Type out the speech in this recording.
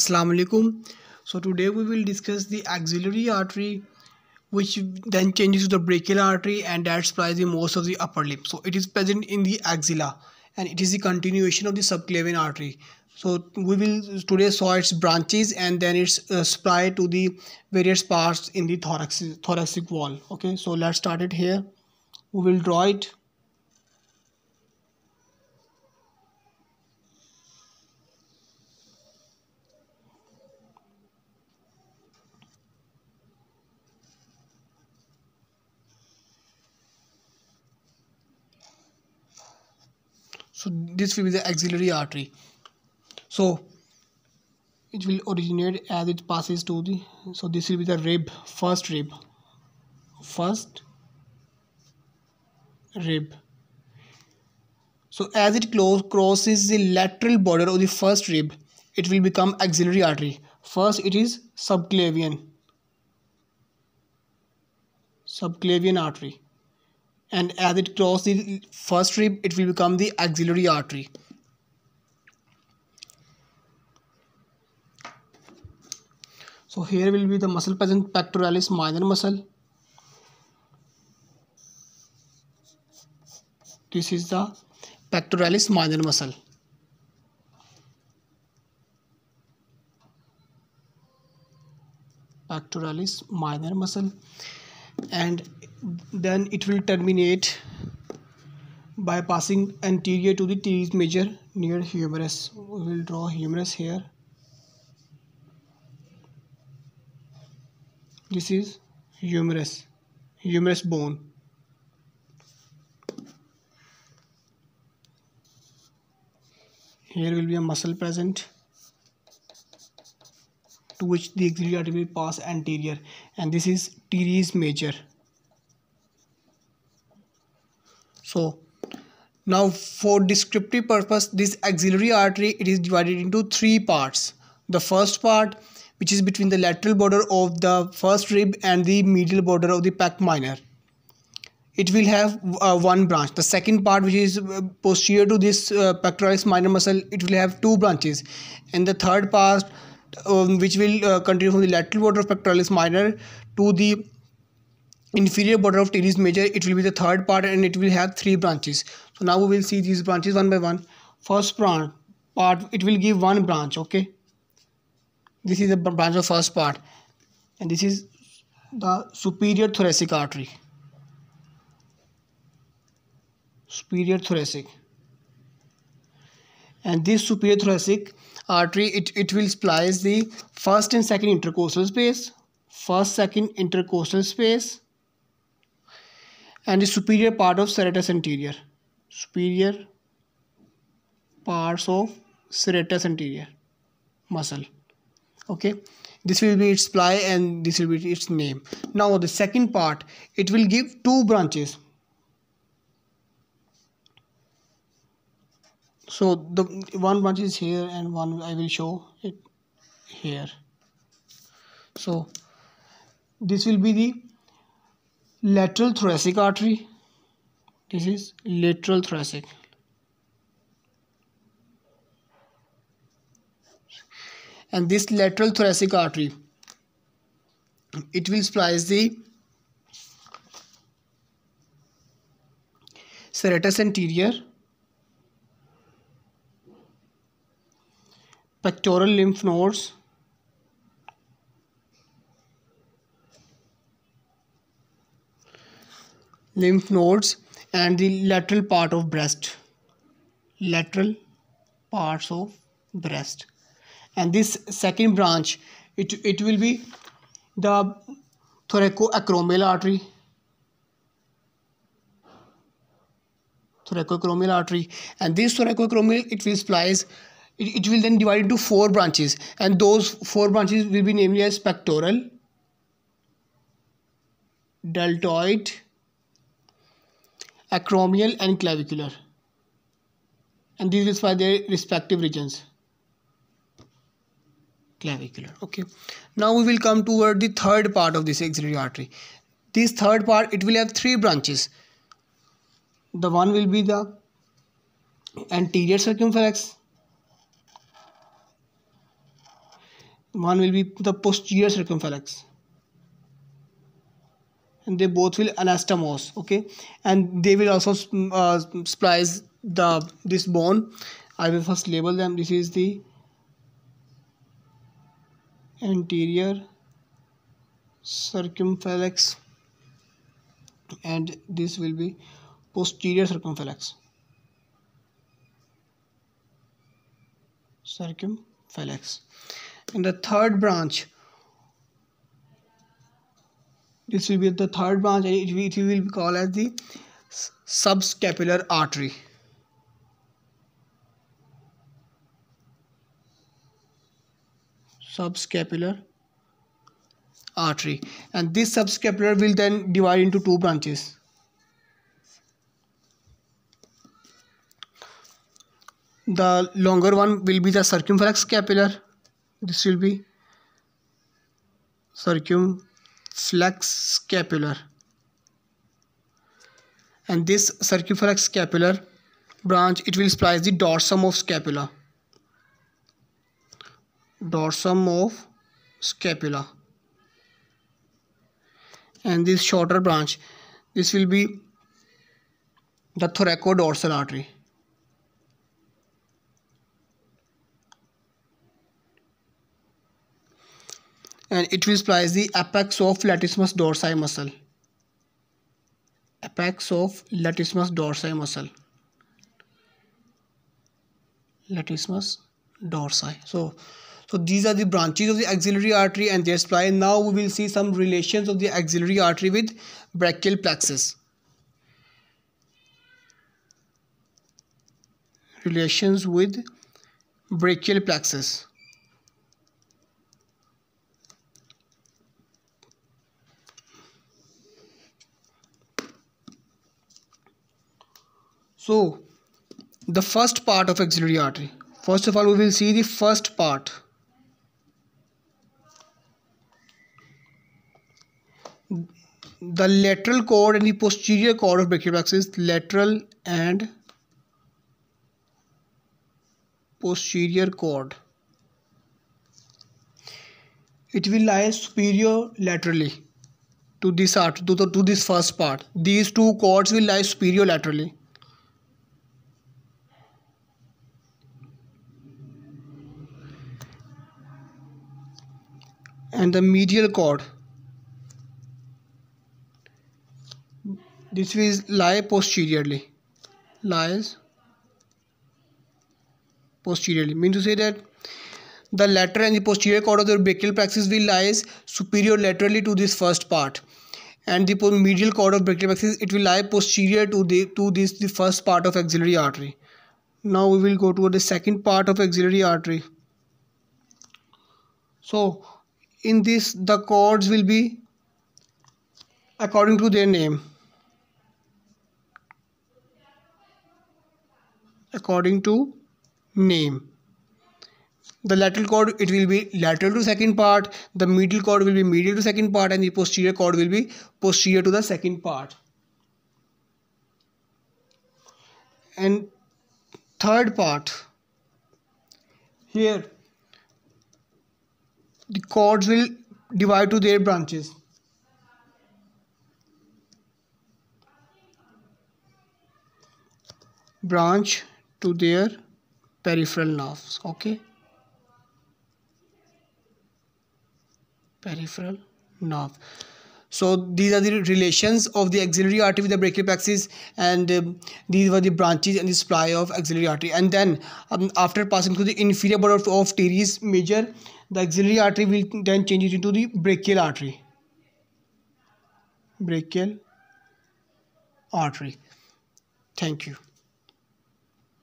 assalamu alaikum so today we will discuss the axillary artery which then changes to the brachial artery and that supplies the most of the upper lip so it is present in the axilla and it is the continuation of the subclavian artery so we will today saw its branches and then its uh, supply to the various parts in the thoracic thoracic wall okay so let's start it here we will draw it So this will be the axillary artery. So it will originate as it passes to the so this will be the rib first rib first rib so as it crosses the lateral border of the first rib it will become axillary artery first it is subclavian subclavian artery and as it crosses the first rib it will become the axillary artery so here will be the muscle present pectoralis minor muscle this is the pectoralis minor muscle pectoralis minor muscle and then it will terminate by passing anterior to the teres major near humerus we will draw humerus here this is humerus humerus bone here will be a muscle present to which the axillary artery will pass anterior and this is teres major so now for descriptive purpose this axillary artery it is divided into three parts the first part which is between the lateral border of the first rib and the medial border of the pec minor it will have uh, one branch the second part which is uh, posterior to this uh, pectoralis minor muscle it will have two branches and the third part um, which will uh, continue from the lateral border of pectoralis minor to the inferior border of teres major it will be the third part and it will have three branches so now we will see these branches one by one first branch part it will give one branch okay this is the branch of first part and this is the superior thoracic artery superior thoracic and this superior thoracic artery it, it will splice the first and second intercostal space first second intercostal space and the superior part of serratus anterior superior parts of serratus anterior muscle okay this will be its ply and this will be its name now the second part it will give two branches so the one branch is here and one i will show it here so this will be the lateral thoracic artery this is lateral thoracic and this lateral thoracic artery it will splice the serratus anterior pectoral lymph nodes lymph nodes and the lateral part of breast lateral parts of breast and this second branch it, it will be the thoracoacromial artery thoracoacromial artery and this thoracoacromial it will splice it, it will then divide into four branches and those four branches will be namely as pectoral deltoid acromial and clavicular and these is for their respective regions clavicular okay now we will come toward the third part of this axillary artery this third part it will have three branches the one will be the anterior circumflex. one will be the posterior circumflex they both will anastomose okay and they will also mm, uh, splice the this bone i will first label them this is the anterior circumflex and this will be posterior circumflex circumflex and the third branch this will be the third branch and it will, it will be called as the subscapular artery subscapular artery and this subscapular will then divide into two branches the longer one will be the circumflex capillary this will be circum flex scapular and this circumflex scapular branch it will splice the dorsum of scapula dorsum of scapula and this shorter branch this will be the thoracodorsal artery and it visualizes the apex of latissimus dorsi muscle apex of latissimus dorsi muscle latissimus dorsi so so these are the branches of the axillary artery and their supply. now we will see some relations of the axillary artery with brachial plexus relations with brachial plexus so the first part of axillary artery first of all we will see the first part the lateral cord and the posterior cord of brachial plexus lateral and posterior cord it will lie superior laterally to this art to, the, to this first part these two cords will lie superior laterally and the medial cord this will lie posteriorly lies posteriorly mean to say that the lateral and the posterior cord of the brachial plexus will lies superior laterally to this first part and the medial cord of brachial plexus it will lie posterior to the to this the first part of axillary artery now we will go to the second part of axillary artery so in this the chords will be according to their name according to name the lateral chord it will be lateral to second part the medial chord will be medial to second part and the posterior chord will be posterior to the second part and third part here the cords will divide to their branches. branch to their peripheral nerves okay peripheral nerve so these are the relations of the axillary artery with the brachial plexus and um, these were the branches and the supply of axillary artery and then um, after passing through the inferior border of teres major the axillary artery will then change it into the brachial artery. Brachial artery. Thank you.